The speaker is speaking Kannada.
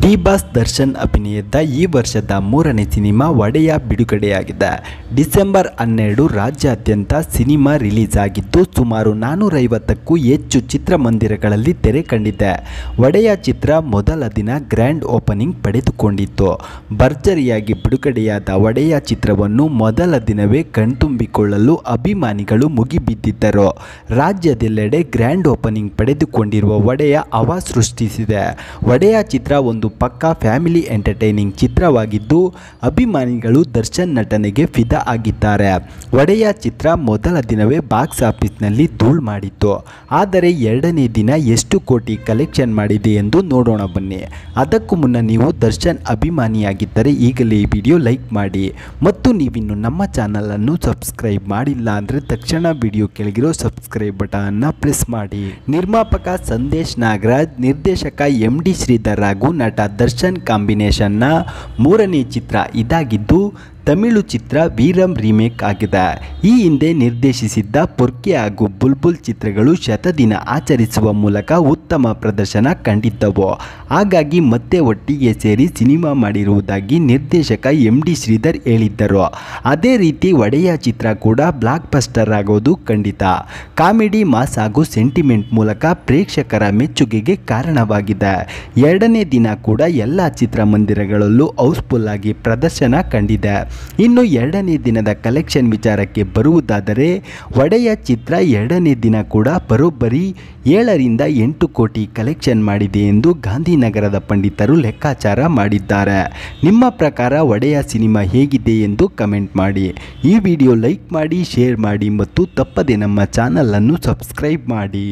ಡಿ ಬಾಸ್ ದರ್ಶನ್ ಅಭಿನಯದ ಈ ವರ್ಷದ ಮೂರನೇ ಸಿನಿಮಾ ಒಡೆಯ ಬಿಡುಗಡೆಯಾಗಿದೆ ಡಿಸೆಂಬರ್ ಹನ್ನೆರಡು ರಾಜ್ಯಾದ್ಯಂತ ಸಿನಿಮಾ ರಿಲೀಸ್ ಆಗಿದ್ದು ಸುಮಾರು ನಾನ್ನೂರೈವತ್ತಕ್ಕೂ ಹೆಚ್ಚು ಚಿತ್ರಮಂದಿರಗಳಲ್ಲಿ ತೆರೆ ಕಂಡಿದೆ ಒಡೆಯ ಚಿತ್ರ ಮೊದಲ ದಿನ ಗ್ರ್ಯಾಂಡ್ ಓಪನಿಂಗ್ ಪಡೆದುಕೊಂಡಿತ್ತು ಭರ್ಜರಿಯಾಗಿ ಬಿಡುಗಡೆಯಾದ ಒಡೆಯ ಚಿತ್ರವನ್ನು ಮೊದಲ ದಿನವೇ ಕಣ್ತುಂಬಿಕೊಳ್ಳಲು ಅಭಿಮಾನಿಗಳು ಮುಗಿಬಿದ್ದಿದ್ದರು ರಾಜ್ಯದೆಲ್ಲೆಡೆ ಗ್ರ್ಯಾಂಡ್ ಓಪನಿಂಗ್ ಪಡೆದುಕೊಂಡಿರುವ ಒಡೆಯ ಅವ ಸೃಷ್ಟಿಸಿದೆ ಒಡೆಯ ಚಿತ್ರ ಒಂದು ಒಂದು ಪಕ್ಕಾ ಫ್ಯಾಮಿಲಿ ಎಂಟರ್ಟೈನಿಂಗ್ ಚಿತ್ರವಾಗಿದ್ದು ಅಭಿಮಾನಿಗಳು ದರ್ಶನ್ ನಟನೆಗೆ ಫಿದಾ ಆಗಿದ್ದಾರೆ ಒಡೆಯ ಚಿತ್ರ ಮೊದಲ ದಿನವೇ ಬಾಕ್ಸ್ ಆಫೀಸ್ನಲ್ಲಿ ಧೂಳು ಮಾಡಿತ್ತು ಆದರೆ ಎರಡನೇ ದಿನ ಎಷ್ಟು ಕೋಟಿ ಕಲೆಕ್ಷನ್ ಮಾಡಿದೆ ಎಂದು ನೋಡೋಣ ಬನ್ನಿ ಅದಕ್ಕೂ ಮುನ್ನ ನೀವು ದರ್ಶನ್ ಅಭಿಮಾನಿಯಾಗಿದ್ದರೆ ಈಗಲೇ ಈ ವಿಡಿಯೋ ಲೈಕ್ ಮಾಡಿ ಮತ್ತು ನೀವಿನ್ನು ನಮ್ಮ ಚಾನಲನ್ನು ಸಬ್ಸ್ಕ್ರೈಬ್ ಮಾಡಿಲ್ಲ ಅಂದರೆ ತಕ್ಷಣ ವಿಡಿಯೋ ಕೆಳಗಿರೋ ಸಬ್ಸ್ಕ್ರೈಬ್ ಬಟನ್ನ ಪ್ರೆಸ್ ಮಾಡಿ ನಿರ್ಮಾಪಕ ಸಂದೇಶ್ ನಾಗರಾಜ್ ನಿರ್ದೇಶಕ ಎಂ ಡಿ ಶ್ರೀಧರ್ ಹಾಗೂ ನಟ ದರ್ಶನ್ ಕಾಂಬಿನೇಷನ್ನ ಮೂರನೇ ಚಿತ್ರ ಇದಾಗಿದ್ದು ತಮಿಳು ಚಿತ್ರ ವೀರಂ ರೀಮೇಕ್ ಆಗಿದೆ ಈ ಹಿಂದೆ ನಿರ್ದೇಶಿಸಿದ್ದ ಪೊರ್ಕೆ ಹಾಗೂ ಬುಲ್ಬುಲ್ ಚಿತ್ರಗಳು ಶತದಿನ ಆಚರಿಸುವ ಮೂಲಕ ಉತ್ತಮ ಪ್ರದರ್ಶನ ಕಂಡಿದ್ದವು ಹಾಗಾಗಿ ಮತ್ತೆ ಒಟ್ಟಿಗೆ ಸೇರಿ ಸಿನಿಮಾ ಮಾಡಿರುವುದಾಗಿ ನಿರ್ದೇಶಕ ಎಂ ಡಿ ಶ್ರೀಧರ್ ಹೇಳಿದ್ದರು ಅದೇ ರೀತಿ ಒಡೆಯ ಚಿತ್ರ ಕೂಡ ಬ್ಲಾಕ್ ಬಸ್ಟರ್ ಆಗೋದು ಖಂಡಿತ ಕಾಮಿಡಿ ಮಾಸ್ ಹಾಗೂ ಸೆಂಟಿಮೆಂಟ್ ಮೂಲಕ ಪ್ರೇಕ್ಷಕರ ಮೆಚ್ಚುಗೆಗೆ ಕಾರಣವಾಗಿದೆ ಎರಡನೇ ದಿನ ಕೂಡ ಎಲ್ಲ ಚಿತ್ರಮಂದಿರಗಳಲ್ಲೂ ಹೌಸ್ಫುಲ್ ಆಗಿ ಪ್ರದರ್ಶನ ಕಂಡಿದೆ ಇನ್ನು ಎರಡನೇ ದಿನದ ಕಲೆಕ್ಷನ್ ವಿಚಾರಕ್ಕೆ ಬರುವುದಾದರೆ ಒಡೆಯ ಚಿತ್ರ ಎರಡನೇ ದಿನ ಕೂಡ ಬರೋಬ್ಬರಿ ಏಳರಿಂದ ಎಂಟು ಕೋಟಿ ಕಲೆಕ್ಷನ್ ಮಾಡಿದೆ ಎಂದು ಗಾಂಧಿನಗರದ ಪಂಡಿತರು ಲೆಕ್ಕಾಚಾರ ಮಾಡಿದ್ದಾರೆ ನಿಮ್ಮ ಪ್ರಕಾರ ಒಡೆಯ ಸಿನಿಮಾ ಹೇಗಿದೆ ಎಂದು ಕಮೆಂಟ್ ಮಾಡಿ ಈ ವಿಡಿಯೋ ಲೈಕ್ ಮಾಡಿ ಶೇರ್ ಮಾಡಿ ಮತ್ತು ತಪ್ಪದೆ ನಮ್ಮ ಚಾನಲನ್ನು ಸಬ್ಸ್ಕ್ರೈಬ್ ಮಾಡಿ